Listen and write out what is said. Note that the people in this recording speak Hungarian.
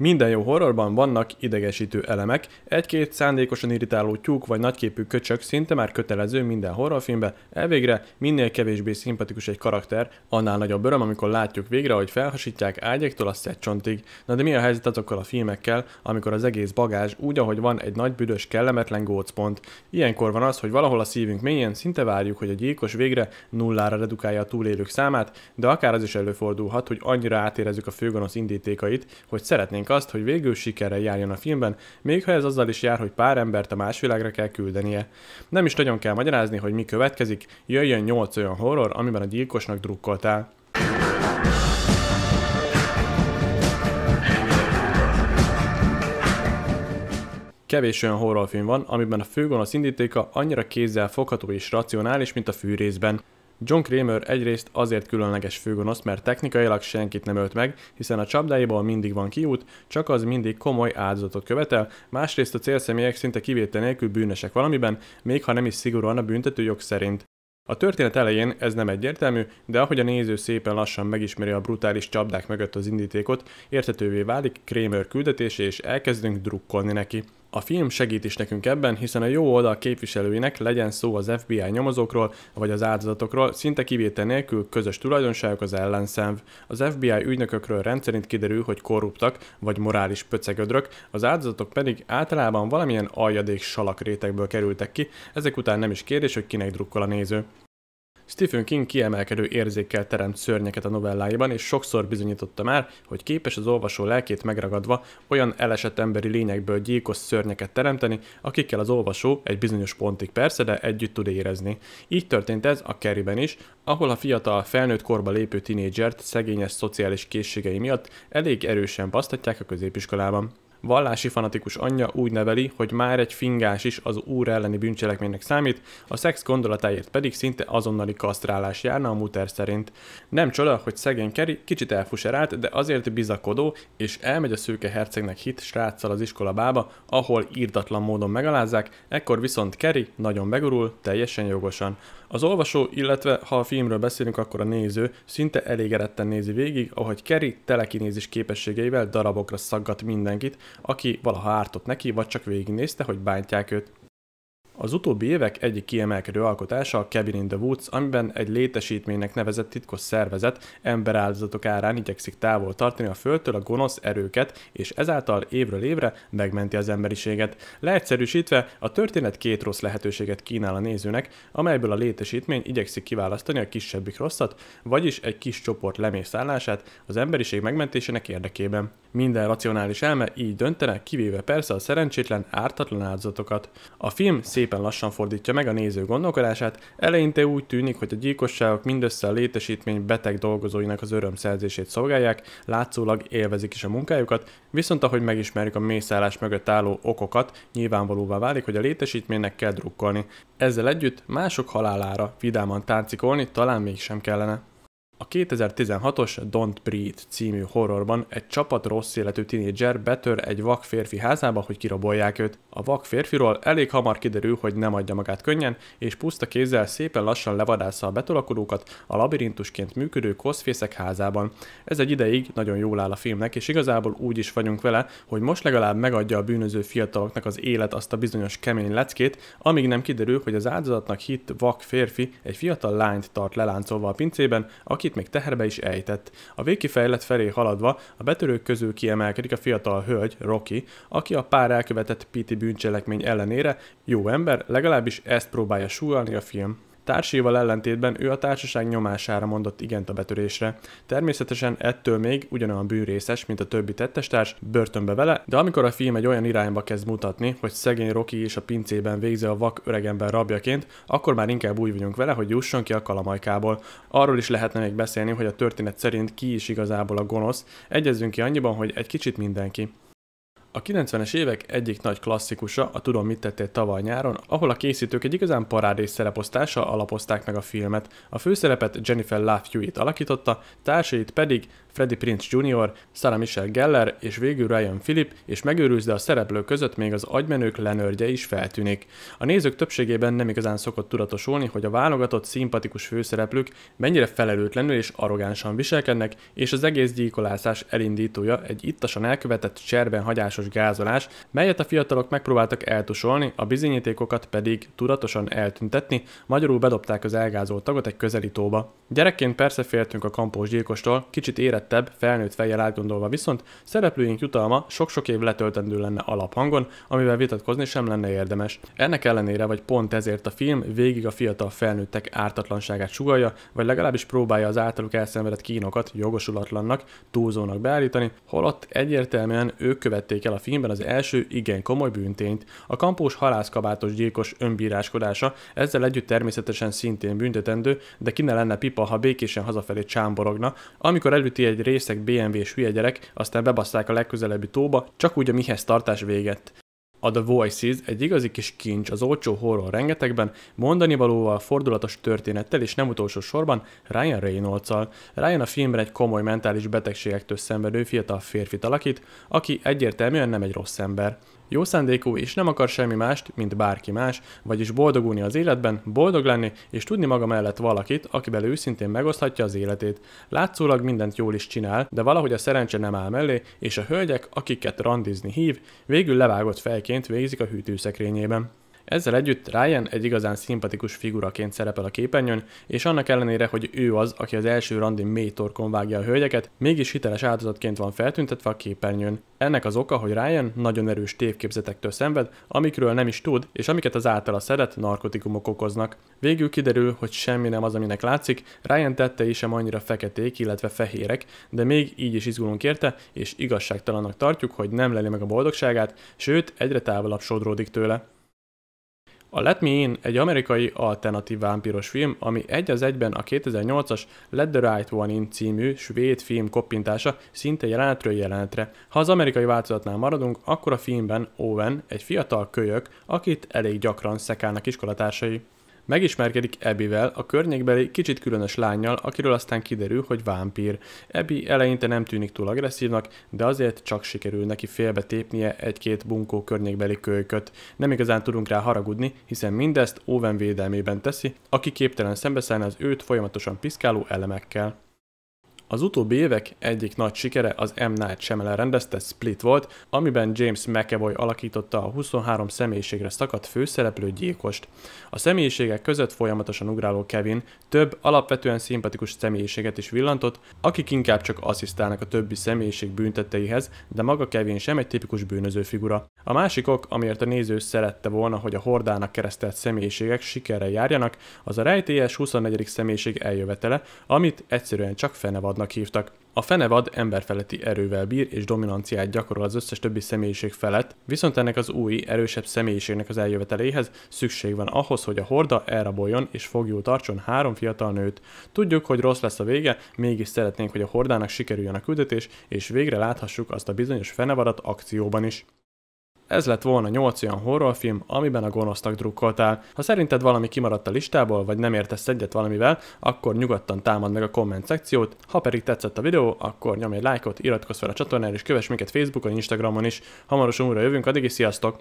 Minden jó horrorban vannak idegesítő elemek, egy-két szándékosan irritáló tyúk vagy nagyképű köcsök szinte már kötelező minden horrorfilmbe, elvégre minél kevésbé szimpatikus egy karakter, annál nagyobb öröm, amikor látjuk végre, hogy felhasítják ágyektől a szetcsontig. Na de mi a helyzet azokkal a filmekkel, amikor az egész bagázs úgy, ahogy van egy nagy büdös kellemetlen gócpont? Ilyenkor van az, hogy valahol a szívünk mélyén szinte várjuk, hogy a gyilkos végre nullára redukálja a túlélők számát, de akár az is előfordulhat, hogy annyira átérezzük a főgonosz indítékait, hogy szeretnénk azt, hogy végül sikerrel járjon a filmben, még ha ez azzal is jár, hogy pár embert a más világra kell küldenie. Nem is nagyon kell magyarázni, hogy mi következik, jöjjön 8 olyan horror, amiben a gyilkosnak drukkoltál. Kevés olyan horrorfilm van, amiben a főgonosz indítéka annyira kézzel fogható és racionális, mint a fűrészben. John Kramer egyrészt azért különleges főgonosz, mert technikailag senkit nem ölt meg, hiszen a csapdáiból mindig van kiút, csak az mindig komoly áldozatot követel, másrészt a célszemélyek szinte kivétel nélkül bűnösek valamiben, még ha nem is szigorúan a büntetőjog szerint. A történet elején ez nem egyértelmű, de ahogy a néző szépen lassan megismeri a brutális csapdák mögött az indítékot, értetővé válik Kramer küldetése és elkezdünk drukkolni neki. A film segít is nekünk ebben, hiszen a jó oldal képviselőinek legyen szó az FBI nyomozókról vagy az áldozatokról, szinte kivétel nélkül közös tulajdonságok az ellenszenv. Az FBI ügynökökről rendszerint kiderül, hogy korruptak vagy morális pöcegödrök, az áldozatok pedig általában valamilyen aljadék rétegből kerültek ki, ezek után nem is kérdés, hogy kinek drukkol a néző. Stephen King kiemelkedő érzékkel teremt szörnyeket a novelláiban, és sokszor bizonyította már, hogy képes az olvasó lelkét megragadva olyan elesett emberi lényekből gyilkos szörnyeket teremteni, akikkel az olvasó egy bizonyos pontig persze, de együtt tud érezni. Így történt ez a Kerryben is, ahol a fiatal felnőtt korba lépő tinédzsert szegényes szociális készségei miatt elég erősen basztatják a középiskolában. Vallási fanatikus anyja úgy neveli, hogy már egy fingás is az úr elleni bűncselekménynek számít, a szex gondolatáért pedig szinte azonnali kasztrálás járna a muter szerint. Nem csoda, hogy szegény Keri kicsit elfuserált, de azért bizakodó, és elmegy a szőke hercegnek hit sráccal az bába, ahol írdatlan módon megalázzák, ekkor viszont Keri nagyon begurul, teljesen jogosan. Az olvasó, illetve ha a filmről beszélünk, akkor a néző szinte elégedetten nézi végig, ahogy Kerry telekinézis képességeivel darabokra szaggat mindenkit, aki valaha ártott neki, vagy csak végignézte, hogy bántják őt. Az utóbbi évek egyik kiemelkedő alkotása a Cabin in the Woods, amiben egy létesítménynek nevezett titkos szervezet emberáldozatok árán igyekszik távol tartani a földtől a gonosz erőket, és ezáltal évről évre megmenti az emberiséget. Leegyszerűsítve, a történet két rossz lehetőséget kínál a nézőnek, amelyből a létesítmény igyekszik kiválasztani a kisebbik rosszat, vagyis egy kis csoport lemészállását az emberiség megmentésének érdekében. Minden racionális elme így döntene, kivéve persze a szerencsétlen, ártatlan áldozatokat. A film szépen lassan fordítja meg a néző gondolkodását, eleinte úgy tűnik, hogy a gyilkosságok mindössze a létesítmény beteg dolgozóinak az örömszerzését szolgálják, látszólag élvezik is a munkájukat, viszont ahogy megismerjük a mészállás mögött álló okokat, nyilvánvalóvá válik, hogy a létesítménynek kell drukkolni. Ezzel együtt mások halálára vidáman táncikolni talán mégsem kellene. A 2016-os Don't Breathe című horrorban egy csapat rossz életű tinédzser betör egy vak férfi házába, hogy kirabolják őt. A vak férfiról elég hamar kiderül, hogy nem adja magát könnyen, és puszta kézzel szépen lassan levadásza a betolakodókat a labirintusként működő koszfészek házában. Ez egy ideig nagyon jól áll a filmnek, és igazából úgy is vagyunk vele, hogy most legalább megadja a bűnöző fiataloknak az élet azt a bizonyos kemény leckét, amíg nem kiderül, hogy az áldozatnak hitt vak férfi egy fiatal lányt tart leláncolva a pincében, aki akit még teherbe is ejtett. A végkifejlet felé haladva a betörők közül kiemelkedik a fiatal hölgy, Rocky, aki a pár elkövetett Piti bűncselekmény ellenére jó ember, legalábbis ezt próbálja súralni a film. Társaival ellentétben ő a társaság nyomására mondott igent a betörésre. Természetesen ettől még ugyanolyan bűnrészes, mint a többi tettestárs, börtönbe vele, de amikor a film egy olyan irányba kezd mutatni, hogy szegény Rocky és a pincében végzi a vak öregember rabjaként, akkor már inkább úgy vagyunk vele, hogy jusson ki a kalamajkából. Arról is lehetne még beszélni, hogy a történet szerint ki is igazából a gonosz, egyezzünk ki annyiban, hogy egy kicsit mindenki. A 90-es évek egyik nagy klasszikusa a Tudom mit tettél tavaly nyáron, ahol a készítők egy igazán parádés szereposztással alapozták meg a filmet. A főszerepet Jennifer Love Hewitt alakította, társait pedig Freddie Prince Jr., Sarah Michelle Geller és végül Ryan Philip, és de a szereplők között még az agymenők lenőrgye is feltűnik. A nézők többségében nem igazán szokott tudatosulni, hogy a válogatott szimpatikus főszereplők mennyire felelőtlenül és arrogánsan viselkednek, és az egész gyíkolászás elindítója egy ittasan elkövetett cserben hagyásos gázolás, melyet a fiatalok megpróbáltak eltusolni, a bizonyítékokat pedig tudatosan eltüntetni, magyarul bedobták az elgázolt tagot egy tóba. Gyerekként persze féltünk a kampós gyilkostól, kicsit érett Összetettebb, felnőtt fejjel átgondolva viszont, szereplőink jutalma sok-sok év letöltendő lenne alaphangon, amivel vitatkozni sem lenne érdemes. Ennek ellenére, vagy pont ezért a film végig a fiatal felnőttek ártatlanságát sugalja, vagy legalábbis próbálja az általuk elszenvedett kínokat jogosulatlannak, túlzónak beállítani, holott egyértelműen ők követték el a filmben az első igen komoly bűntényt. A kampós halászkabátos gyilkos önbíráskodása ezzel együtt természetesen szintén büntetendő, de ki ne lenne pipa, ha békésen hazafelé csámborogna, amikor előtti egy részek BMW-s hülye gyerek, aztán bebaszták a legközelebbi tóba, csak úgy a mihez tartás véget. A The Voices egy igazi kis kincs az olcsó horror rengetegben, mondani valóval, fordulatos történettel és nem utolsó sorban Ryan reynolds -al. Ryan a filmben egy komoly mentális betegségektől szenvedő fiatal férfit alakít, aki egyértelműen nem egy rossz ember jó szándékú és nem akar semmi mást, mint bárki más, vagyis boldogulni az életben, boldog lenni és tudni maga mellett valakit, akivel őszintén megoszthatja az életét. Látszólag mindent jól is csinál, de valahogy a szerencse nem áll mellé, és a hölgyek, akiket randizni hív, végül levágott fejként végzik a hűtőszekrényében. Ezzel együtt Ryan egy igazán szimpatikus figuraként szerepel a képernyőn, és annak ellenére, hogy ő az, aki az első randi mély torkon vágja a hölgyeket, mégis hiteles áldozatként van feltüntetve a képernyőn. Ennek az oka, hogy Ryan nagyon erős tévképzetektől szenved, amikről nem is tud, és amiket az általa szeret narkotikumok okoznak. Végül kiderül, hogy semmi nem az, aminek látszik, Ryan is sem annyira feketék, illetve fehérek, de még így is izgulunk érte, és igazságtalannak tartjuk, hogy nem leli meg a boldogságát, sőt, egyre távolabb sodródik tőle. A Let Me In egy amerikai alternatív vámpíros film, ami egy az egyben a 2008-as Let the Right One In című svéd film koppintása szinte jelenetről jelenetre. Ha az amerikai változatnál maradunk, akkor a filmben Owen egy fiatal kölyök, akit elég gyakran szekálnak iskolatársai. Megismerkedik Ebivel, a környékbeli kicsit különös lányjal, akiről aztán kiderül, hogy vámpír. Ebi eleinte nem tűnik túl agresszívnak, de azért csak sikerül neki félbe tépnie egy-két bunkó környékbeli kölyköt. Nem igazán tudunk rá haragudni, hiszen mindezt Owen védelmében teszi, aki képtelen szembeszállni az őt folyamatosan piszkáló elemekkel. Az utóbbi évek egyik nagy sikere az M. Night Shyamalan rendezte Split volt, amiben James McAvoy alakította a 23 személyiségre szakadt főszereplő gyilkost. A személyiségek között folyamatosan ugráló Kevin több alapvetően szimpatikus személyiséget is villantott, akik inkább csak asszisztálnak a többi személyiség büntetteihez, de maga Kevin sem egy tipikus bűnöző figura. A másik ok, amiért a néző szerette volna, hogy a hordának keresztelt személyiségek sikerrel járjanak, az a rejtélyes 24. személyiség eljövetele, amit egyszerűen csak fenevad fenevadnak hívtak. A fenevad emberfeletti erővel bír és dominanciát gyakorol az összes többi személyiség felett, viszont ennek az új, erősebb személyiségnek az eljöveteléhez szükség van ahhoz, hogy a horda elraboljon és fogjul tartson három fiatal nőt. Tudjuk, hogy rossz lesz a vége, mégis szeretnénk, hogy a hordának sikerüljön a küldetés, és végre láthassuk azt a bizonyos fenevadat akcióban is. Ez lett volna 8 olyan horrorfilm, amiben a gonosznak drukkoltál. Ha szerinted valami kimaradt a listából, vagy nem értesz egyet valamivel, akkor nyugodtan támad meg a komment szekciót. Ha pedig tetszett a videó, akkor nyomj egy lájkot, iratkozz fel a csatornára és kövess minket Facebookon, Instagramon is. Hamarosan újra jövünk, addig is sziasztok!